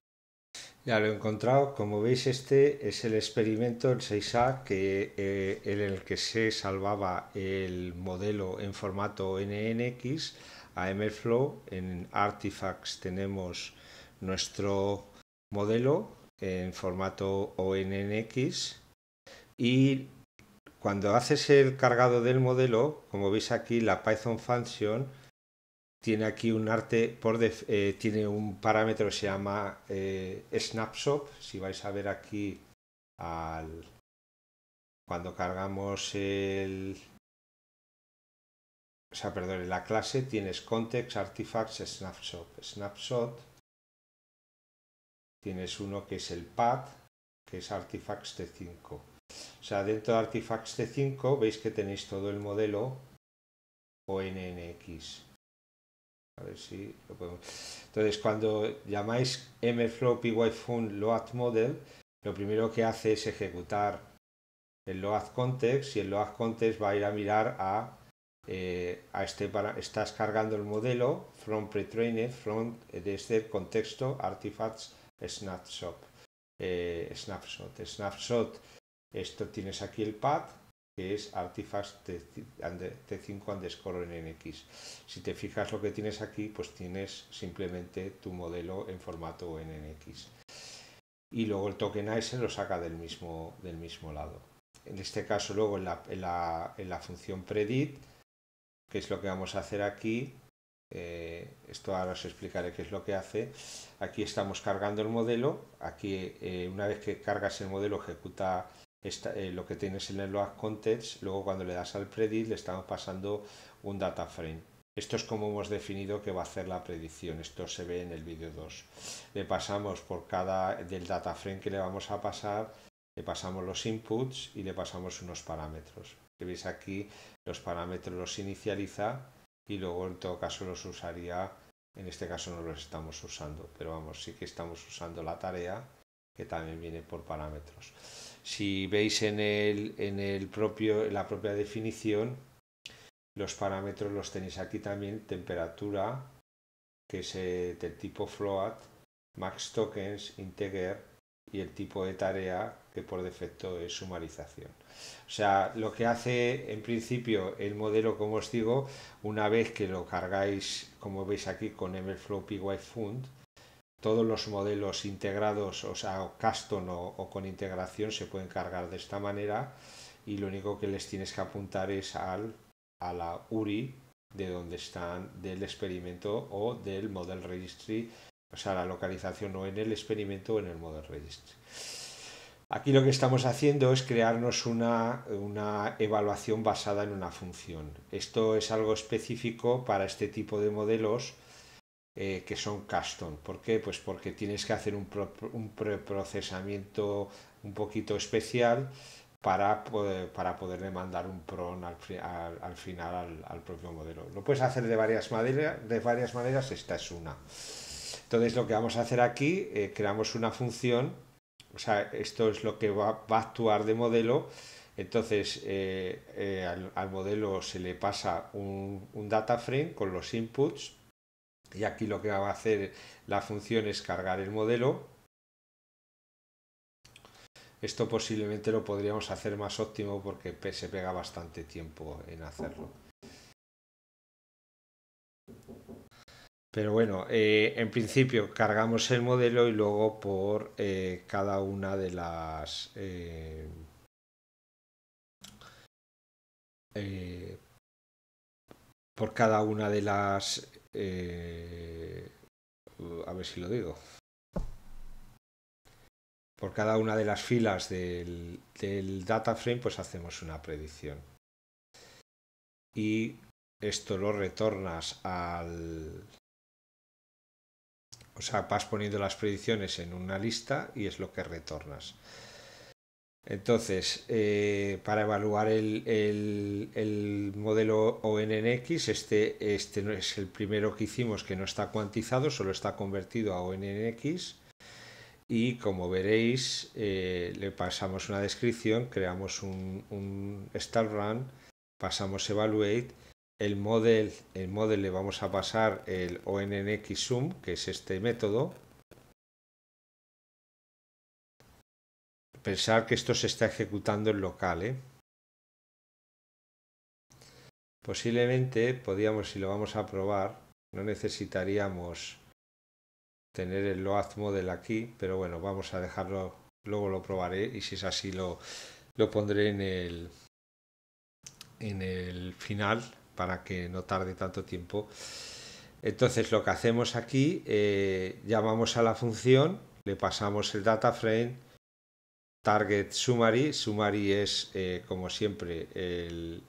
Ya lo he encontrado. Como veis, este es el experimento en 6A que, eh, en el que se salvaba el modelo en formato NNX a MLflow. En Artifacts tenemos nuestro modelo en formato ONNX y cuando haces el cargado del modelo, como veis aquí, la Python function tiene aquí un arte, eh, tiene un parámetro que se llama eh, snapshot. Si vais a ver aquí, al, cuando cargamos el... la clase tienes context, artifacts, snapshot. Snapshot tienes uno que es el path, que es artifacts T5. O sea, dentro de artifacts T5 veis que tenéis todo el modelo ONNX. A ver si lo podemos. Entonces, cuando llamáis mflow pyfun load model, lo primero que hace es ejecutar el load context y el load context va a ir a mirar a, eh, este para, estás cargando el modelo from pre-trained from desde eh, el este contexto artifacts snapshot. Eh, snapshot. Snapshot, esto tienes aquí el path que es Artifact T5 underscore NX. Si te fijas lo que tienes aquí, pues tienes simplemente tu modelo en formato NNX. Y luego el token tokenizer lo saca del mismo, del mismo lado. En este caso, luego en la, función predit, que es lo que vamos a hacer aquí, eh, esto ahora os explicaré qué es lo que hace. Aquí estamos cargando el modelo. Aquí, eh, una vez que cargas el modelo, ejecuta eh, lo que tienes en el log context, luego cuando le das al predict le estamos pasando un data frame. Esto es como hemos definido que va a hacer la predicción, esto se ve en el vídeo 2. Le pasamos por cada del data frame que le vamos a pasar, le pasamos los inputs y le pasamos unos parámetros. Que veis aquí, los parámetros los inicializa y luego en todo caso los usaría, en este caso no los estamos usando, pero vamos, sí que estamos usando la tarea que también viene por parámetros. Si veis en, la propia definición, los parámetros los tenéis aquí también, temperatura, que es eh, del tipo float, max tokens, integer y el tipo de tarea que por defecto es sumarización. O sea, lo que hace en principio el modelo, como os digo, una vez que lo cargáis, como veis aquí con MLflow PYFund, todos los modelos integrados, o sea, custom o, con integración se pueden cargar de esta manera y lo único que les tienes que apuntar es al, a la URI de donde están del experimento o del model registry, o sea, la localización o en el experimento o en el model registry. Aquí lo que estamos haciendo es crearnos una, una, evaluación basada en una función. Esto es algo específico para este tipo de modelos eh, que son custom. ¿Por qué? Pues porque tienes que hacer un, un preprocesamiento un poquito especial para poder, para poderle mandar un PRON al, final al, propio modelo. Lo puedes hacer de varias, maneras, de varias maneras, esta es una. Entonces lo que vamos a hacer aquí, eh, creamos una función, o sea, esto es lo que va, a actuar de modelo, entonces eh, al, modelo se le pasa un data frame con los inputs y aquí lo que va a hacer la función es cargar el modelo. Esto posiblemente lo podríamos hacer más óptimo porque se pega bastante tiempo en hacerlo. Pero bueno, eh, en principio cargamos el modelo y luego por eh, cada una de las... Eh, por cada una de las eh, a ver si lo digo, por cada una de las filas del, del data frame, pues hacemos una predicción. Y esto lo retornas al... O sea, vas poniendo las predicciones en una lista y es lo que retornas. Entonces, eh, para evaluar el, modelo ONNX, este, este es el primero que hicimos que no está cuantizado, solo está convertido a ONNX. Y como veréis, eh, le pasamos una descripción, creamos un, un start run, pasamos evaluate. El model, le vamos a pasar el ONNX sum, que es este método, pensar que esto se está ejecutando en local. ¿eh? Posiblemente podríamos, si lo vamos a probar, no necesitaríamos tener el load model aquí, pero bueno, vamos a dejarlo, luego lo probaré y si es así lo, pondré en el, en el final para que no tarde tanto tiempo. Entonces lo que hacemos aquí, eh, llamamos a la función, le pasamos el data frame Target Summary. Summary es, eh, como siempre, el,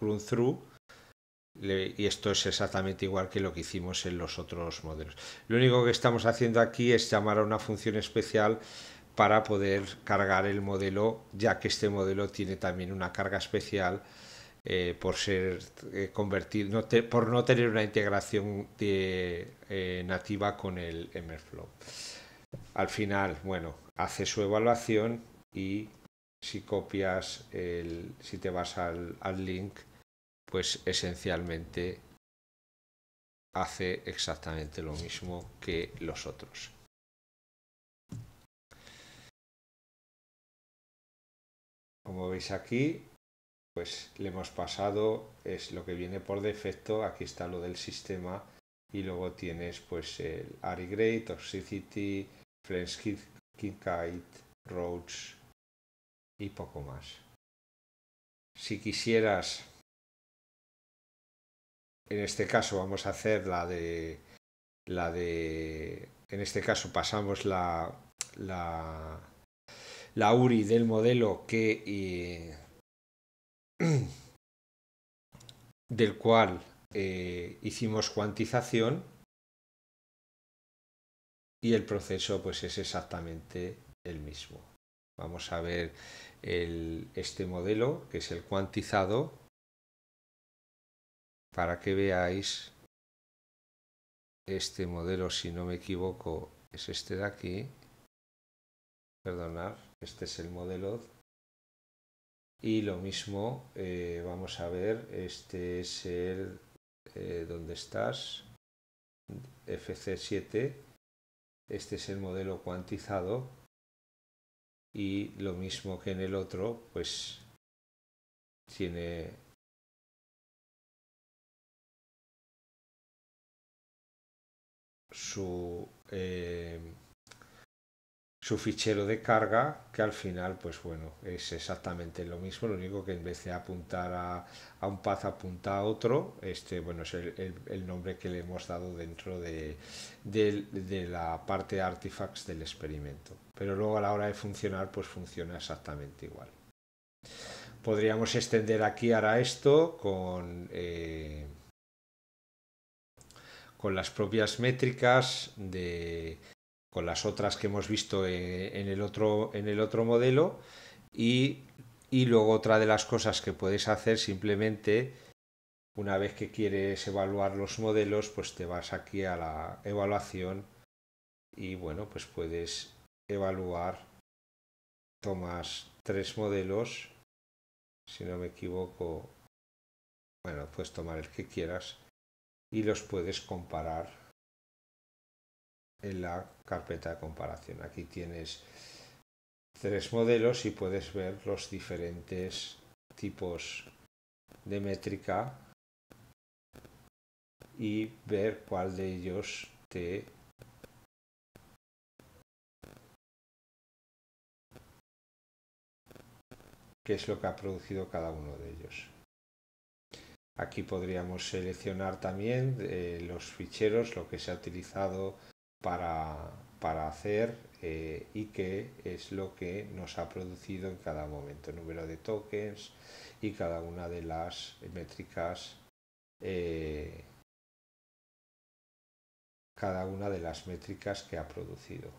run-through. Y esto es exactamente igual que lo que hicimos en los otros modelos. Lo único que estamos haciendo aquí es llamar a una función especial para poder cargar el modelo, ya que este modelo tiene también una carga especial eh, por ser eh, no por no tener una integración nativa con el mflow, Al final, bueno, hace su evaluación y si copias, el, si te vas al, link, pues esencialmente hace exactamente lo mismo que los otros. Como veis aquí, pues le hemos pasado, es lo que viene por defecto, aquí está lo del sistema y luego tienes pues el AriGrey, Toxicity, Kincaid, Roads y poco más. Si quisieras, en este caso vamos a hacer la de, la de, en este caso pasamos la, la, la URI del modelo que, eh, del cual eh, hicimos cuantización y el proceso pues es exactamente el mismo. Vamos a ver este modelo que es el cuantizado para que veáis este modelo si no me equivoco es este de aquí Perdonad, este es el modelo y lo mismo eh, vamos a ver este es el eh, ¿dónde estás fc7 este es el modelo cuantizado y lo mismo que en el otro, pues tiene su... Eh, su fichero de carga, que al final, pues bueno, es exactamente lo mismo, lo único que en vez de apuntar a, un path apunta a otro, este, bueno, es el, nombre que le hemos dado dentro de, la parte artifacts del experimento. Pero luego a la hora de funcionar, pues funciona exactamente igual. Podríamos extender aquí ahora esto con... Eh, con las propias métricas de, las otras que hemos visto eh, en el otro, en el otro modelo. Y, y luego otra de las cosas que puedes hacer simplemente, una vez que quieres evaluar los modelos, pues te vas aquí a la evaluación y bueno, pues puedes evaluar, tomas tres modelos, si no me equivoco, bueno, puedes tomar el que quieras y los puedes comparar en la carpeta de comparación. Aquí tienes tres modelos y puedes ver los diferentes tipos de métrica y ver cuál de ellos te qué es lo que ha producido cada uno de ellos. Aquí podríamos seleccionar también eh, los ficheros, lo que se ha utilizado para, para hacer eh, y qué es lo que nos ha producido en cada momento, número de tokens y cada una de las métricas, eh, cada una de las métricas que ha producido.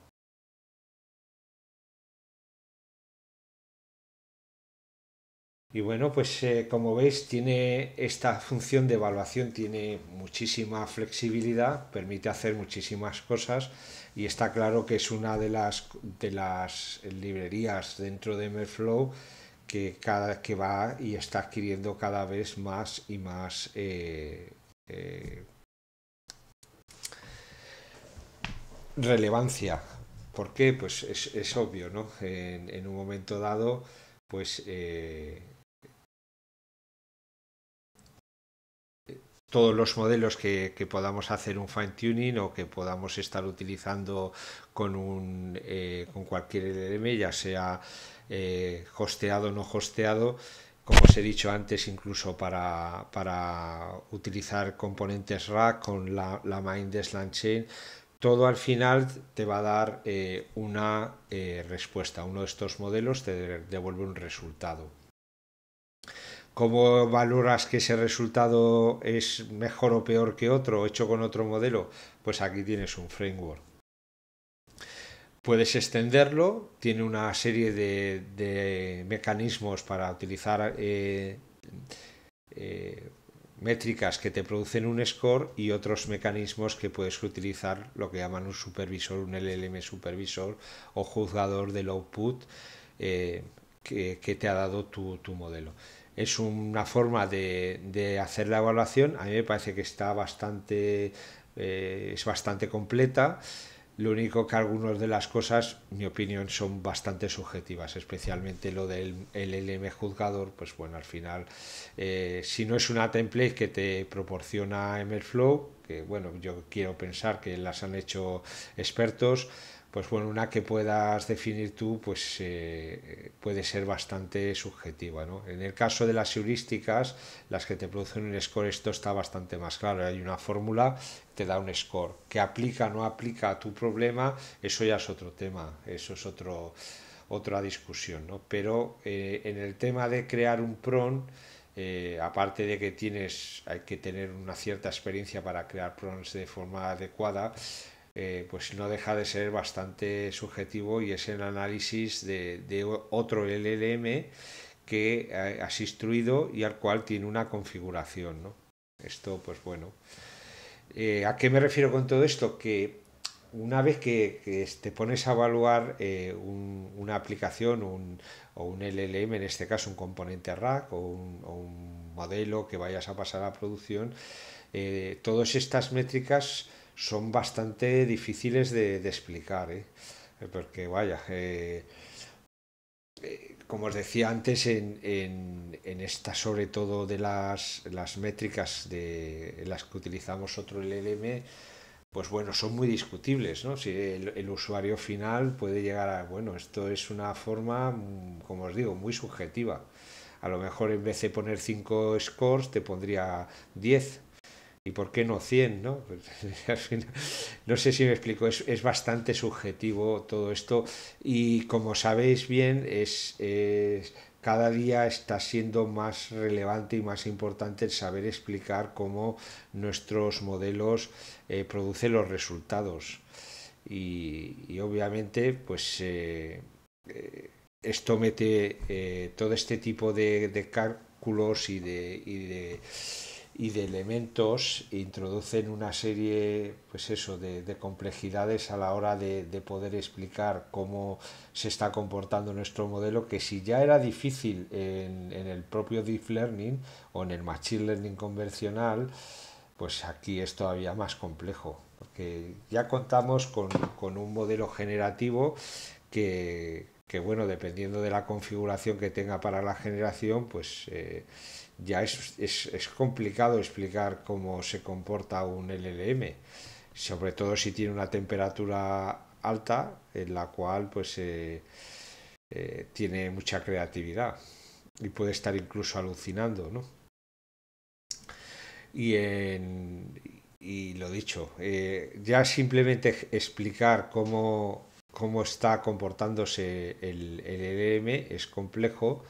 Y bueno, pues eh, como veis, tiene esta función de evaluación, tiene muchísima flexibilidad, permite hacer muchísimas cosas y está claro que es una de las, de las librerías dentro de Merflow que, cada, que va y está adquiriendo cada vez más y más eh, eh, relevancia. ¿Por qué? Pues es, obvio, ¿no? en, un momento dado, pues... todos los modelos que, podamos hacer un fine tuning o que podamos estar utilizando con, un, eh, con cualquier LLM, ya sea eh, hosteado o no hosteado, como os he dicho antes, incluso para, utilizar componentes rack con la, main de Chain, todo al final te va a dar eh, una respuesta. Uno de estos modelos te devuelve un resultado. ¿Cómo valoras que ese resultado es mejor o peor que otro, hecho con otro modelo? Pues aquí tienes un framework. Puedes extenderlo, tiene una serie de, mecanismos para utilizar eh, eh, métricas que te producen un score y otros mecanismos que puedes utilizar, lo que llaman un supervisor, un LLM supervisor o juzgador del output eh, que, te ha dado tu modelo es una forma de, de hacer la evaluación. A mí me parece que está bastante, eh, es bastante completa. Lo único que algunas de las cosas, mi opinión, son bastante subjetivas, especialmente lo del LM juzgador, pues bueno, al final, eh, si no es una template que te proporciona MLflow, que bueno, yo quiero pensar que las han hecho expertos, pues bueno, una que puedas definir tú, pues eh, puede ser bastante subjetiva. ¿no? En el caso de las heurísticas, las que te producen un score, esto está bastante más claro. Hay una fórmula, te da un score. Que aplica o no aplica a tu problema, eso ya es otro tema, eso es otro, otra discusión. Pero eh, en el tema de crear un PRON, eh, aparte de que tienes, hay que tener una cierta experiencia para crear PRONs de forma adecuada, eh, pues no deja de ser bastante subjetivo y es el análisis de, otro LLM que has eh, instruido y al cual tiene una configuración. Esto, pues bueno. Eh, ¿A qué me refiero con todo esto? Que una vez que, te pones a evaluar una aplicación o un LLM, en este caso un componente rack o un, modelo que vayas a pasar a producción, todas estas métricas son bastante difíciles de, explicar, ¿eh? ¿eh? porque vaya, eh, eh, como os decía antes, en, en, esta sobre todo de las, las métricas de las que utilizamos otro LLM, pues bueno, son muy discutibles, ¿no? Si el, el, usuario final puede llegar a, bueno, esto es una forma, mm, como os digo, muy subjetiva. A lo mejor en vez de poner 5 scores te pondría 10 ¿Y por qué no 100? ¿no? sé si me explico, es, es, bastante subjetivo todo esto y como sabéis bien, es, es, cada día está siendo más relevante y más importante el saber explicar cómo nuestros modelos eh, producen los resultados. Y, obviamente, pues... Eh, eh, esto mete todo este tipo de, cálculos y de y de elementos introducen una serie pues eso, de, complejidades a la hora de, poder explicar cómo se está comportando nuestro modelo, que si ya era difícil en, el propio Deep Learning o en el Machine Learning convencional, pues aquí es todavía más complejo, porque ya contamos con, un modelo generativo que, bueno, dependiendo de la configuración que tenga para la generación, pues... Eh, ya es, es, complicado explicar cómo se comporta un LLM, sobre todo si tiene una temperatura alta en la cual pues eh, eh, tiene mucha creatividad y puede estar incluso alucinando, ¿no? Y, y lo dicho, eh, ya simplemente explicar cómo, cómo está comportándose el LLM es complejo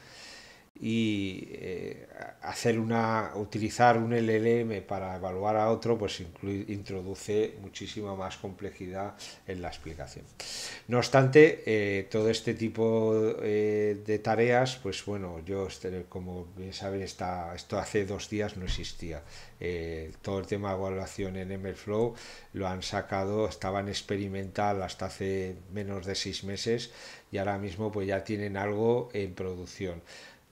y eh, hacer utilizar un LLM para evaluar a otro pues introduce muchísima más complejidad en la explicación no obstante eh, todo este tipo eh, de tareas pues bueno yo este, como bien saben esto hace dos días no existía todo el tema de evaluación en MLflow lo han sacado estaban experimental hasta hace menos de seis meses y ahora mismo pues ya tienen algo en producción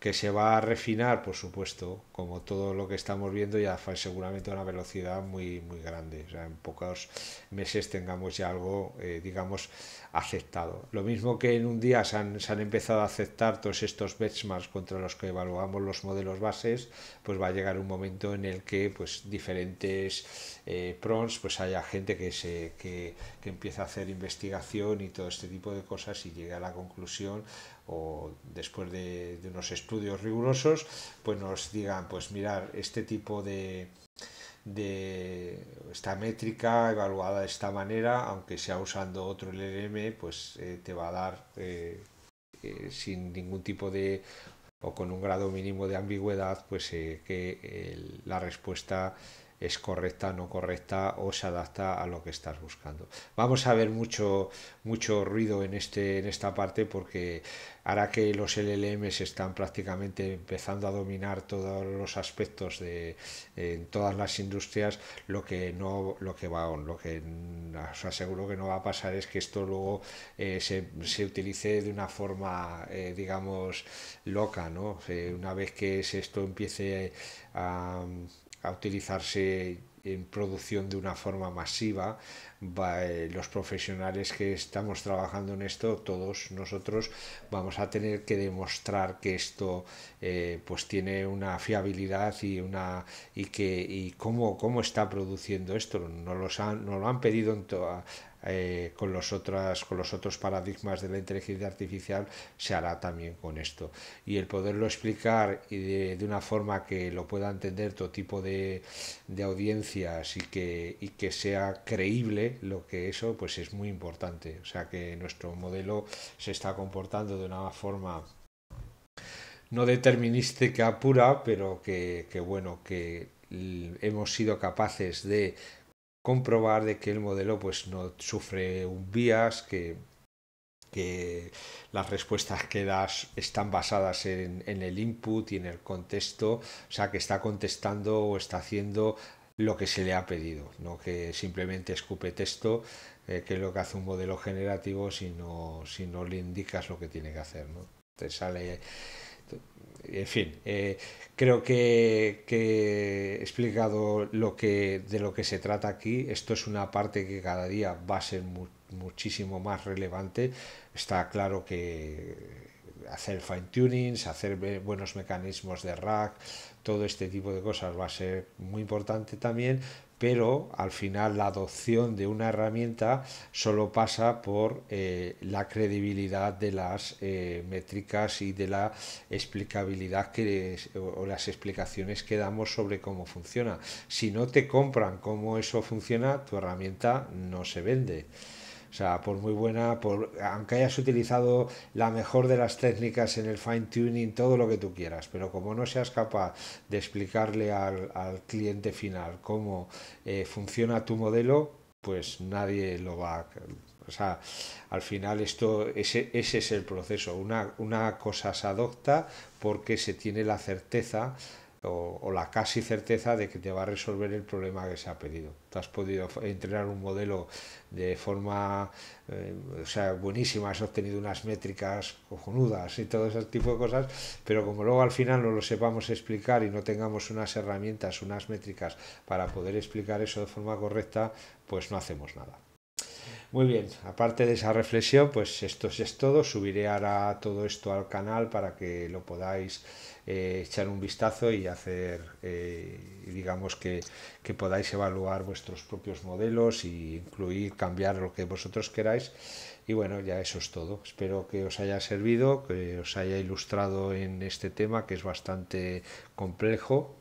que se va a refinar, por supuesto, como todo lo que estamos viendo, ya seguramente a una velocidad muy, muy grande. O sea, en pocos meses tengamos ya algo, eh, digamos, aceptado. Lo mismo que en un día se han, empezado a aceptar todos estos benchmarks contra los que evaluamos los modelos bases, pues va a llegar un momento en el que pues, diferentes eh, pues haya gente que, se, a hacer investigación y todo este tipo de cosas y llegue a la conclusión o después de, unos estudios rigurosos, pues nos digan, pues mirar, este tipo de, de esta métrica evaluada de esta manera, aunque sea usando otro LLM, pues eh, te va a dar eh, eh, sin ningún tipo de o con un grado mínimo de ambigüedad, pues que la respuesta es correcta, no correcta o se adapta a lo que estás buscando. Vamos a ver mucho, mucho ruido en, este, en esta parte porque ahora que los LLMs están prácticamente empezando a dominar todos los aspectos de en todas las industrias, lo que no, lo que va lo que os aseguro que no va a pasar es que esto luego eh, se, utilice de una forma, eh, digamos, loca, ¿no? Eh, una vez que esto empiece a a utilizarse en producción de una forma masiva. Eh, los profesionales que estamos trabajando en esto, todos nosotros, vamos a tener que demostrar que esto eh, pues tiene una fiabilidad y una y que y cómo, cómo está produciendo esto. No, los han, no lo han pedido en eh, con, los otras, con los otros paradigmas de la inteligencia artificial se hará también con esto. Y el poderlo explicar de, una forma que lo pueda entender todo tipo de, de audiencias y que, que sea creíble, lo que eso pues es muy importante. O sea que nuestro modelo se está comportando de una forma no determinística pura, pero que bueno, que hemos sido capaces de comprobar de que el modelo pues, no sufre un bias, que, que las respuestas que das están basadas en, el input y en el contexto, o sea, que está contestando o está haciendo lo que se le ha pedido, no que simplemente escupe texto, eh, que es lo que hace un modelo generativo si no, si no le indicas lo que tiene que hacer, ¿no? Te sale en fin, eh, creo que, he explicado lo que, de lo que se trata aquí. Esto es una parte que cada día va a ser muchísimo más relevante. Está claro que hacer fine tunings, hacer buenos mecanismos de rack, todo este tipo de cosas va a ser muy importante también, pero al final la adopción de una herramienta solo pasa por eh, la credibilidad de las eh, métricas y de la explicabilidad o las explicaciones que damos sobre cómo funciona. Si no te compran cómo eso funciona, tu herramienta no se vende. O sea, por muy buena, por, aunque hayas utilizado la mejor de las técnicas en el fine tuning, todo lo que tú quieras, pero como no seas capaz de explicarle al, cliente final cómo eh, funciona tu modelo, pues nadie lo va a... O sea, al final esto, ese, es el proceso. Una, una cosa se adopta porque se tiene la certeza o, la casi certeza de que te va a resolver el problema que se ha pedido. Te has podido entrenar un modelo de forma eh, o sea, buenísima, has obtenido unas métricas cojonudas y todo ese tipo de cosas, pero como luego al final no lo sepamos explicar y no tengamos unas herramientas, unas métricas para poder explicar eso de forma correcta, pues no hacemos nada. Muy bien, aparte de esa reflexión, pues esto es todo. Subiré ahora todo esto al canal para que lo podáis eh, echar un vistazo y hacer, eh, digamos, que, que, podáis evaluar vuestros propios modelos e incluir, cambiar lo que vosotros queráis. Y bueno, ya eso es todo. Espero que os haya servido, que os haya ilustrado en este tema que es bastante complejo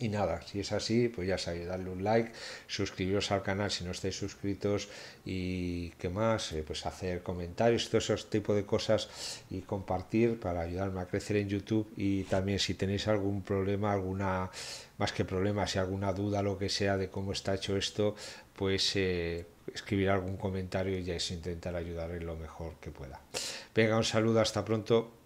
y nada, si es así, pues ya sabéis, darle un like, suscribiros al canal si no estáis suscritos y qué más, eh, pues hacer comentarios, todo esos tipo de cosas y compartir para ayudarme a crecer en YouTube y también si tenéis algún problema, alguna, más que problemas si alguna duda, lo que sea de cómo está hecho esto, pues eh, escribir algún comentario y ya es intentar ayudar en lo mejor que pueda. Venga, un saludo, hasta pronto.